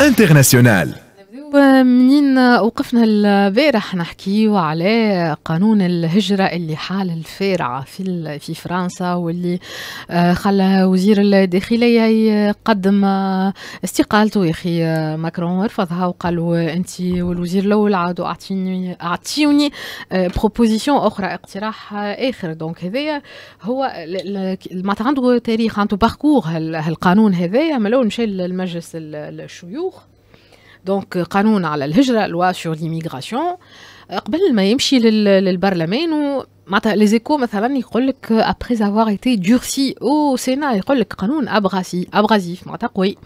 international. طيب، منين وقفنا البارح نحكيو على قانون الهجرة اللي حال الفارعة في في فرنسا واللي آه، خلى وزير الداخلية يقدم آه، استقالته يا اخي آه، ماكرون رفضها وقالوا انت والوزير الاول عادوا اعطيني اعطيوني بروبوزيسيون اخرى اقتراح اخر دونك هذايا هو معناتها عنده تاريخ عنده باركور هالقانون هذايا من الاول مشى لمجلس الشيوخ دونك euh, قانون على الهجره لوا سور ليميغراسيون قبل ما يمشي للبرلمان معناتها لي زيكو مثلا يقول لك ابخي افوار ايتي دورسي او سينا يقول لك قانون ابغاسي ابغازيف معناتها قوي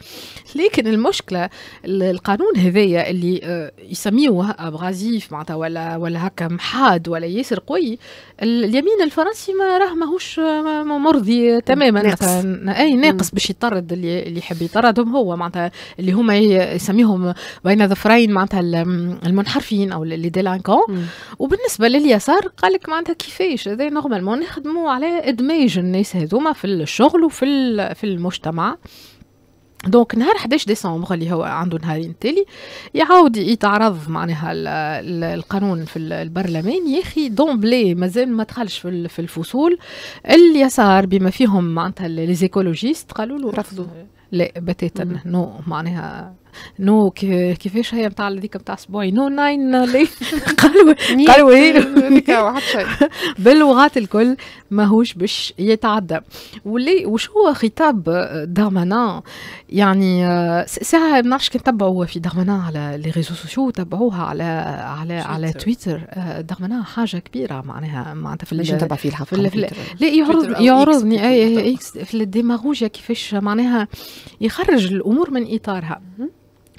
لكن المشكله القانون هذايا اللي آه، يسميوه ابغازيف معناتها ولا ولا هكا محاد ولا ياسر قوي اليمين الفرنسي ما راه ماهوش مرضي تماما مثلا اي ناقص باش يطرد اللي اللي يحب يطردهم هو معناتها اللي هما يسميهم بين ظفرين معناتها المنحرفين او اللي ديلانكون وبالنسبه لليسار قال لك معناتها كيف كيفاش هذا نورمالمون نخدموا على ادماج الناس هذوما في الشغل وفي في المجتمع دونك نهار 11 ديسمبر اللي هو عنده نهارين تالي يعاود يتعرض معناها القانون في البرلمان يا اخي دومبلي مازال ما دخلش في الفصول اليسار بما فيهم معناتها ليزيكولوجيست قالوا له رفضوا لا بتاتا نو معناها نو كيفاش هي نتاع هذيك نتاع اسبوعي نو ناين قالوا قالوا إيه؟ باللغات الكل ماهوش باش يتعدى واللي وش هو خطاب دارمانا يعني ساعة ما نعرفش كي في دارمانا على لي ريزو سوسيو تبعوها على على على تويتر آه، دارمانا حاجة كبيرة معناها معناتها في مش نتبع في الحفلة لا يعرض يعرضني إيه، إيه، في الديماغوجيا كيفاش معناها يخرج الامور من اطارها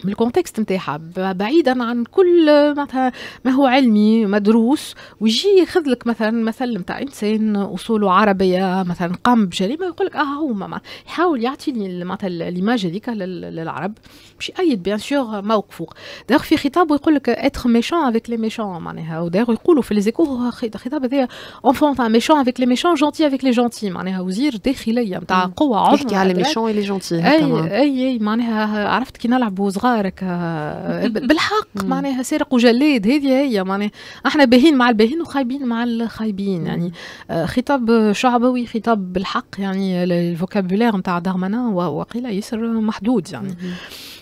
بالكونتكست نتاعها بعيدا عن كل معناتها ما هو علمي مدروس ويجي ياخذ لك مثلا مثل نتاع انسان اصوله عربيه مثلا قام بجريمه يقول لك اه هو يحاول يعطي معناتها ليماج هذيك للعرب باش يأيد بيان سور موقفه دايوغ في خطابه يقول لك اتر ميشون افيك لي ميشون معناها ودايوغ يقولوا في ليزيكو خطاب هذايا اونفون تاع ميشون افيك لي ميشون جونتي افيك لي جونتي معناها وزير داخليه نتاع قوه عظمى يحكي على ميشون لي جونتي اي اي معناها عرفت كي نلعبوا صغارك آه، بالحق معناها سرق وجليد هذه هي معناها احنا باهين مع الباهين وخايبين مع الخايبين يعني آه، خطاب شعبوي خطاب بالحق يعني الفوكابولير نتاع دارمانا وقيل ياسر محدود يعني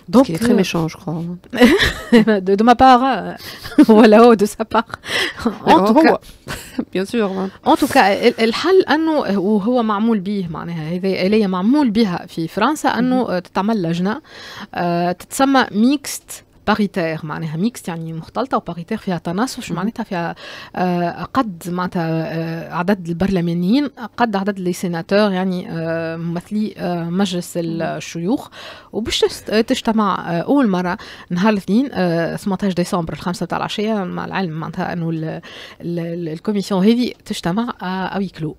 Donc, il est très euh, méchant, je crois. Hein. de, ma part, euh, voilà, oh, de sa part. Hein. en tout cas, bien sûr. En tout cas, le الحل انه وهو معمول به معناها هذه آلية معمول بها في فرنسا انه تتعمل لجنة تتسمى Mixte. باريتير معناها ميكس يعني مختلطه وباريتير فيها تناسق معناتها فيها آه، قد معناتها آه، عدد البرلمانيين قد عدد لي سيناتور يعني آه، ممثلي مجلس الشيوخ وباش تجتمع اول مره نهار الاثنين 18 ديسمبر الخمسه تاع العشيه مع العلم معناتها انه الكوميسيون هذه تجتمع اوي كلو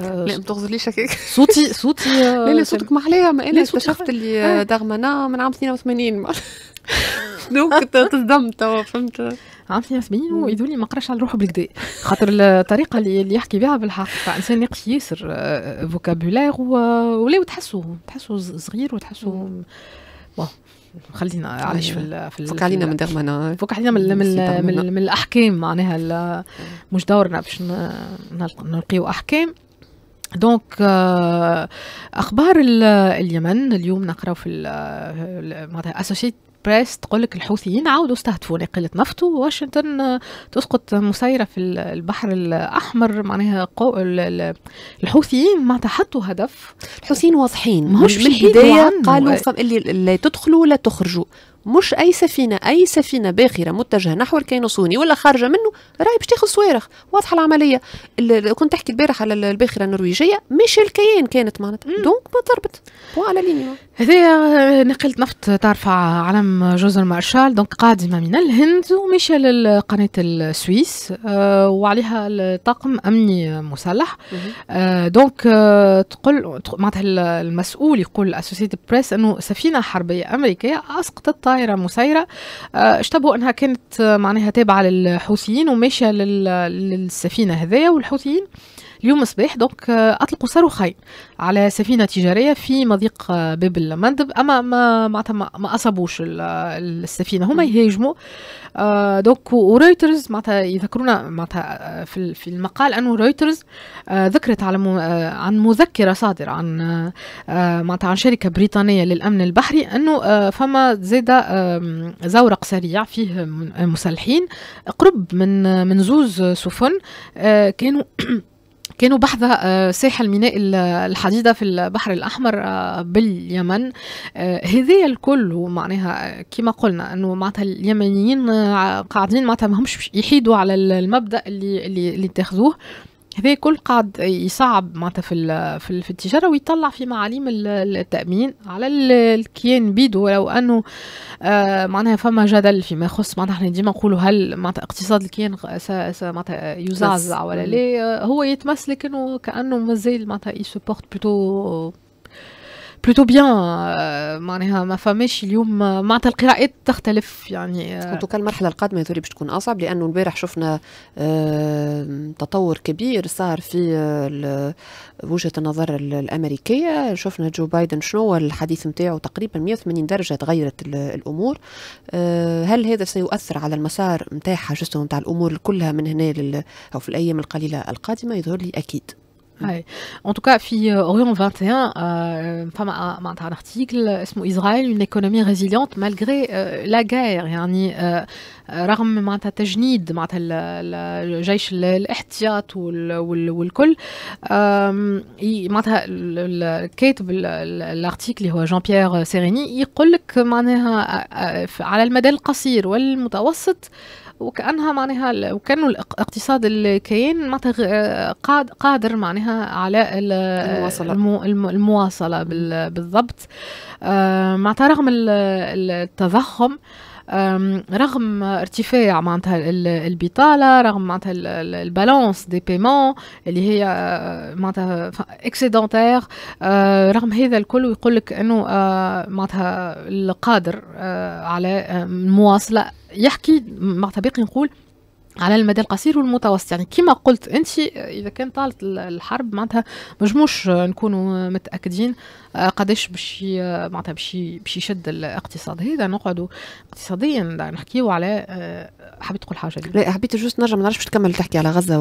لا ما تغزليش هكاك صوتي صوتي لا لا صوتك محلاه ما انا اكتشفت اللي دغمنا من عام 82 شنو كنت تصدم توا فهمت عام 82 ويذولي ما قراش على روحه بالكدا خاطر الطريقه اللي يحكي بها بالحق انسان يقش ياسر فوكابولير آه، آه، ولا تحسوا تحسوا صغير وتحسوا خلينا عايش في آه، في فك نعم. علينا من دغمنا فك علينا من من, من, من الاحكام معناها مش دورنا باش نلقيو احكام دونك اخبار اليمن اليوم نقراو في معناتها اسوشيت بريس تقولك الحوثيين عاودوا استهدفوا ناقلة نفط وواشنطن آه، تسقط مسيرة في البحر الأحمر معناها قو... الحوثيين ما تحطوا هدف الحوثيين واضحين ماهوش من البداية قالوا اللي لا تدخلوا لا تخرجوا مش اي سفينه اي سفينه باخره متجهه نحو الكيان الصهيوني ولا خارجه منه راهي باش تاخذ صواريخ واضحه العمليه كنت تحكي البارح على الباخره النرويجيه مش الكيان كانت معناتها دونك ما ضربت على لينيو هذايا نقلة نفط ترفع علم جزر مارشال دونك قادمه من الهند ومشى للقناه السويس آه، وعليها طاقم امني مسلح آه، دونك آه، تقول معناتها المسؤول يقول اسوسيتد بريس انه سفينه حربيه امريكيه اسقطت طائرة مسيرة آه، اشتبهوا أنها كانت معناها تابعة للحوثيين وماشية للسفينة هذية والحوثيين اليوم صباح دونك آه، اطلقوا صاروخين على سفينه تجاريه في مضيق آه، باب المندب اما ما معناتها ما اصابوش السفينه هما يهاجموا آه، دونك ورويترز معناتها يذكرونا معناتها في المقال انه رويترز ذكرت على عن مذكره صادره عن معناتها عن شركه بريطانيه للامن البحري انه فما زاده زورق سريع فيه مسلحين قرب من من زوز سفن كانوا كانوا بحذا آه، ساحل ميناء الحديدة في البحر الأحمر آه، باليمن آه، هذي الكل معناها كما قلنا أنه معناتها اليمنيين قاعدين معناتها همش يحيدوا على المبدأ اللي اللي, اللي تاخذوه هذا كل قاعد يصعب معناتها في في التجاره ويطلع في معاليم التامين على الكيان بيدو ولو انه آه، معناها فما جدل فيما يخص معناتها احنا ديما نقولوا هل معناتها اقتصاد الكيان معناتها يزعزع ولا لا هو يتمسلك انه كانه مازال معناتها يسبورت بلوتو بلوتو بيان euh, معناها ما فماش اليوم معناتها القراءات تختلف يعني ان آه. كان المرحله القادمه يتوري باش تكون اصعب لانه البارح شفنا تطور كبير صار في آه، وجهه النظر الامريكيه شفنا جو بايدن شنو الحديث نتاعو تقريبا 180 درجه تغيرت الامور آه، هل هذا سيؤثر على المسار نتاعها جسته نتاع الامور كلها من هنا لل... او في الايام القليله القادمه يظهر لي اكيد هاي ان توكا في اوريون 21 فما معناتها ارتيكل اسمه اسرائيل اون ايكونومي ريزيليونت مالغري لا غير يعني رغم معناتها تجنيد معناتها الجيش الاحتياط والكل معناتها كاتب الارتيكل اللي هو جان بيير سيريني يقول لك معناها على المدى القصير والمتوسط وكانها معناها وكانه الاقتصاد الكيان معناتها قادر معناها على المواصله المواصله بالضبط معناتها رغم التضخم رغم ارتفاع معناتها البطاله رغم معناتها البالونس دي بيمون اللي هي آه، معناتها اكسيدونتير آه، رغم هذا الكل ويقول لك انه آه، معناتها القادر على المواصله يحكي مع باقي نقول على المدى القصير والمتوسط يعني كما قلت انت اذا كان طالت الحرب معناتها مجموش نكونوا متاكدين قداش باش معناتها باش باش يشد الاقتصاد هذا نقعدوا اقتصاديا نحكيو على آه، حبيت تقول حاجه لا حبيت جوست نرجع ما نعرفش باش تكمل تحكي على غزه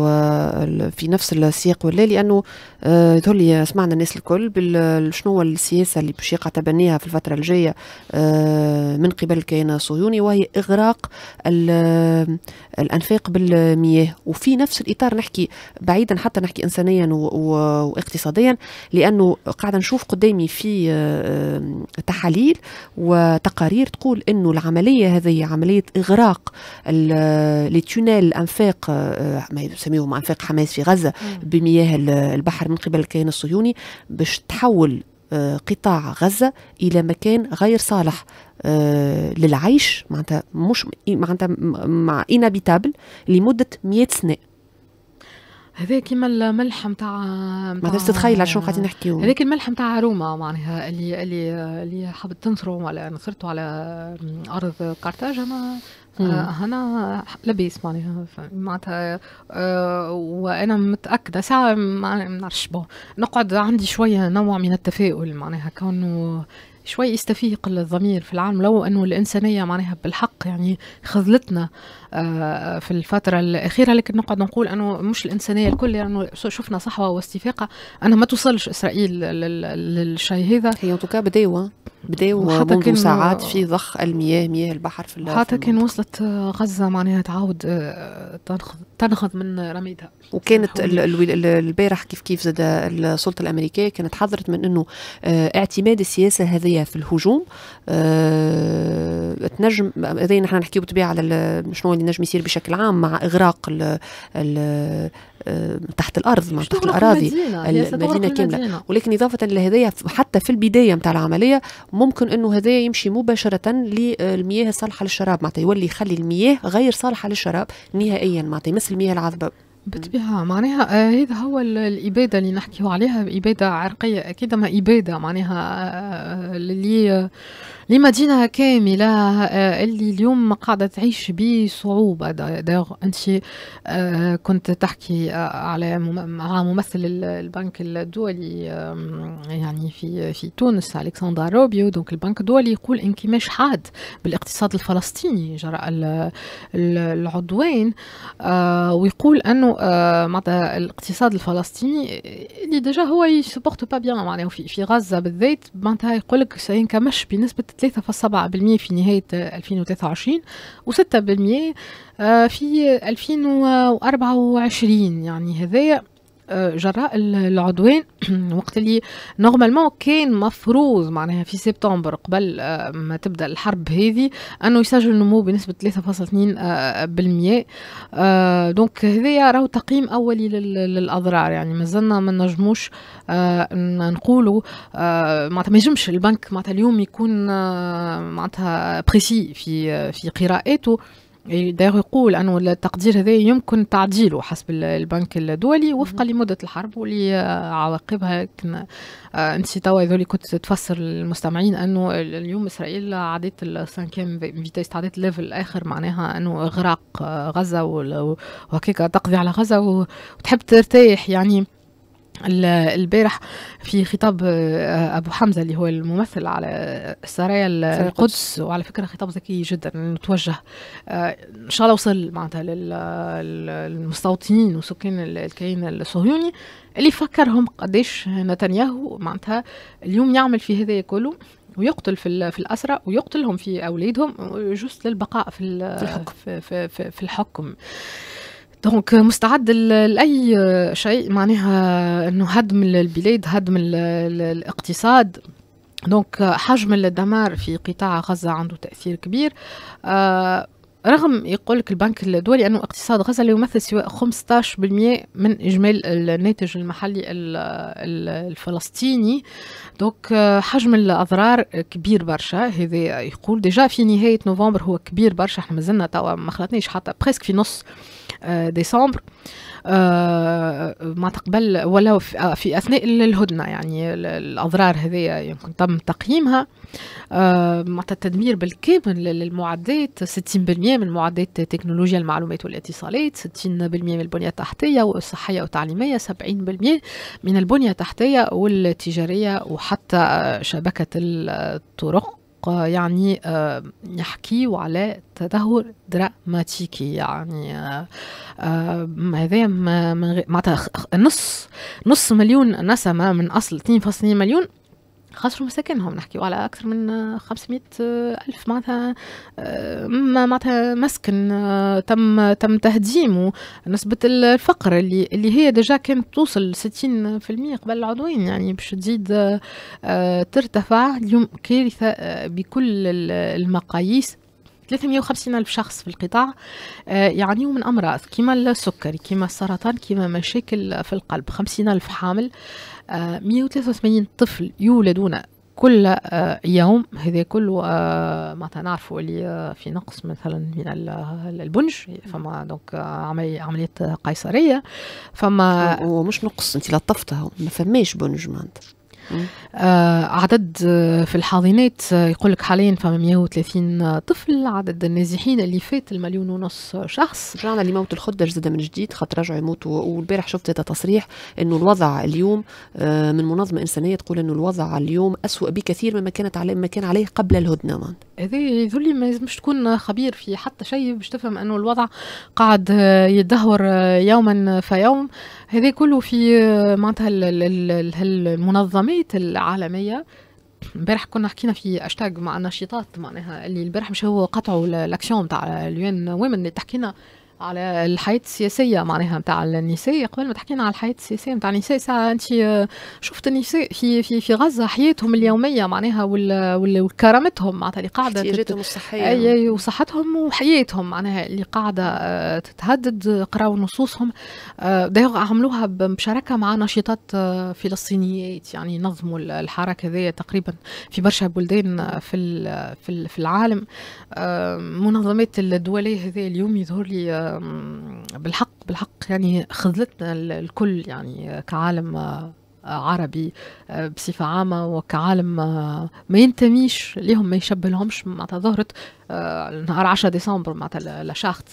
في نفس السياق ولا لانه يظهر آه، لي سمعنا الناس الكل شنو هو السياسه اللي باش يقع تبنيها في الفتره الجايه آه، من قبل الكيان الصهيوني وهي اغراق الانفاق بالمياه وفي نفس الاطار نحكي بعيدا حتى نحكي انسانيا واقتصاديا لانه قاعده نشوف قدامي في آه، آه، تحاليل وتقارير تقول انه العمليه هذه عمليه اغراق آه، لي تونيل انفاق ما يسميهم انفاق حماس في غزه بمياه البحر من قبل الكيان الصهيوني باش تحول قطاع غزة إلى مكان غير صالح للعيش معناتها مش معناتها مع انابيتابل لمدة 100 سنة هذا كيما الملح نتاع ما تنجمش تتخيل شنو قاعدين نحكيو هذاك الملح نتاع روما معناها اللي اللي اللي حابت تنصروا ولا نصرتوا على ارض قرطاج انا آه، هنا لبيس معناها معناتها آه، وانا متاكده ساعه ما نعرفش نقعد عندي شويه نوع من التفاؤل معناها كونه شوي يستفيق الضمير في العالم لو انه الانسانيه معناها بالحق يعني خذلتنا آه، آه، في الفتره الاخيره لكن نقعد نقول انه مش الانسانيه الكل لانه يعني شفنا صحوه واستفاقه انها ما توصلش اسرائيل للشيء هذا هي توكا بداوه بداوا حتى كان ساعات في آه. ضخ المياه مياه البحر في حتى كان وصلت آه، غزه معناها تعاود آه، تنخذ تنخذ من رميتها وكانت البارح كيف كيف زاد السلطه الامريكيه كانت حذرت من انه اعتماد السياسه هذه في الهجوم أه تنجم اذا نحن نحكيو بالطبيعه على شنو اللي نجم يصير بشكل عام مع اغراق ال تحت الارض ما تحت الاراضي المدينه, المدينة كامله ولكن اضافه لهذايا حتى في البدايه نتاع العمليه ممكن انه هذا يمشي مباشره للمياه الصالحه للشراب معناتها يولي يخلي المياه غير صالحه للشراب نهائيا معناتها مثل المياه العذبه بالطبيعة معناها آه، هذا هو الإبادة اللي نحكيو عليها إبادة عرقية أكيد ما إبادة معناها آه، آه، اللي لمدينه كامله آه، اللي اليوم قاعده تعيش بصعوبه دايوغ انت آه، كنت تحكي آه، على مع ممثل البنك الدولي يعني في في تونس الكسندر روبيو دونك البنك الدولي يقول انكماش حاد بالاقتصاد الفلسطيني جراء العدوان ويقول انه معناتها الاقتصاد الفلسطيني اللي ديجا هو يسبورت با بيان معناها في غزه بالذات معناتها يقول لك سينكمش بنسبه 3.7% في نهاية 2023 و6% آه، في 2024 يعني هذايا آه، جراء العدوان وقت اللي نورمالمون كان مفروض معناها في سبتمبر قبل آه، ما تبدا الحرب هذه انه يسجل نمو بنسبه 3.2% دونك آه، هذايا راهو تقييم اولي للاضرار يعني مازلنا ما نجموش نقولوا معناتها ما يجمش البنك معناتها اليوم يكون معناتها بريسي في في قراءاته يعني داير يقول أنه التقدير هذا يمكن تعديله حسب البنك الدولي وفقا لمدة الحرب ولعواقبها آه، أنت توا هذول كنت تفسر للمستمعين أنه اليوم إسرائيل عدت السانكيم فيتيس عادت ليفل آخر معناها أنه إغراق آه، غزة وهكاك تقضي على غزة وتحب ترتاح يعني البارح في خطاب آه، ابو حمزه اللي هو الممثل على السرايا القدس وعلى فكره خطاب ذكي جدا توجه آه، ان شاء الله وصل معناتها للمستوطنين وسكان الكيان الصهيوني اللي فكرهم قديش نتنياهو معناتها اليوم يعمل في هذا كله ويقتل في في الاسرى ويقتلهم في اولادهم آه، جوست للبقاء في في الحكم, في, في, في الحكم. دونك مستعد لاي شيء معناها انه هدم البلاد هدم الاقتصاد دونك حجم الدمار في قطاع غزه عنده تاثير كبير آه رغم يقول لك البنك الدولي أنه اقتصاد غزة لا يمثل سوى 15% من إجمالي الناتج المحلي الفلسطيني دوك آه، حجم الأضرار كبير برشا هذا يقول ديجا في نهاية نوفمبر هو كبير برشا احنا مازلنا توا ما خلطناش حتى بريسك في نص آه، ديسمبر آه، ما تقبل ولا في اثناء الهدنه يعني الاضرار هذه يمكن تم تقييمها مع التدمير بالكامل للمعدات 60% من معدات تكنولوجيا المعلومات والاتصالات 60% من البنية التحتية والصحية والتعليمية 70% من البنية التحتية والتجارية وحتى شبكة الطرق يعني آه، يحكيو على تدهور دراماتيكي يعني آه، آه، هذا معناتها نص نص مليون نسمة من أصل 2.2 مليون خسروا مساكنهم نحكيو على اكثر من 500 الف معناتها معناتها مسكن تم تم تهديمه نسبه الفقر اللي اللي هي ديجا كانت توصل 60% قبل العضوين يعني باش تزيد آه، ترتفع اليوم كارثه آه، بكل المقاييس 350 ألف شخص في القطاع يعني من أمراض كما السكري كما السرطان كما مشاكل في القلب 50 ألف حامل 183 آه، طفل يولدون كل آه، يوم هذا كله معناتها نعرفوا اللي في نقص مثلا من البنج فما دونك عملية قيصرية فما ومش نقص انت لطفتها ما فماش بنج معناتها آه عدد آه، في الحاضنات آه، يقول لك حاليا فما 130 آه، طفل عدد النازحين اللي فات المليون ونص شخص رجعنا لموت الخدر زاد من جديد خاطر رجعوا يموتوا والبارح شفت هذا تصريح انه الوضع اليوم من منظمه انسانيه تقول انه الوضع اليوم اسوء بكثير مما كانت عليه ما كان عليه قبل الهدنه هذه يظل لي ما لازمش تكون خبير في حتى شيء باش تفهم انه الوضع قاعد يدهور يوما فيوم هذه كله في معناتها المنظمات العالميه امبارح كنا حكينا في اشتاق مع النشيطات معناها اللي البارح مش هو قطعوا الاكسيون تاع اليون ويمن اللي تحكينا على الحياة السياسية معناها نتاع النساء قبل ما تحكينا على الحياة السياسية نتاع النساء ساعة أنت شفت النساء في في في غزة حياتهم اليومية معناها وكرامتهم معناتها اللي قاعدة احتياجاتهم الصحية أي أي وصحتهم وحياتهم معناها اللي قاعدة آه، تتهدد آه، قراوا نصوصهم آه، دايوغ عملوها بمشاركة مع نشيطات فلسطينيات يعني نظموا الحركه ذي تقريبا في برشا بلدان في في العالم منظمات الدولية هذه اليوم يظهر لي بالحق بالحق يعني خذلتنا الكل يعني كعالم آه، عربي آه، بصفة عامة وكعالم آه، ما ينتميش ليهم ما يشبه لهمش معناتها ظهرت آه، نهار 10 ديسمبر معناتها آه، لا شارت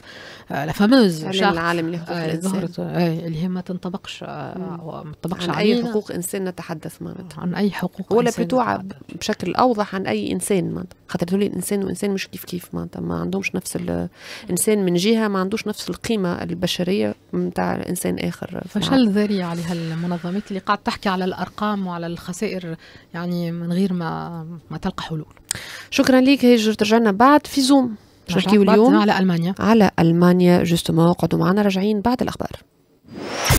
لا فاموز شارت العالم اللي آه، ظهرت اللي هي ما تنطبقش ما تنطبقش عن اي حقوق انسان نتحدث معناتها عن اي حقوق ولا بتوع بشكل اوضح عن اي انسان معناتها خاطر تقول الانسان وانسان مش كيف كيف معناتها ما عندهمش نفس الانسان من جهه ما عندوش نفس القيمه البشريه نتاع انسان اخر فشل ذريع على هالمنظمات اللي قاعد تحكي على الارقام وعلى الخسائر يعني من غير ما ما تلقى حلول شكرا لك هاجر رجعنا بعد في زوم باش نحكيو اليوم على المانيا على المانيا جوستومون قعدوا معنا راجعين بعد الاخبار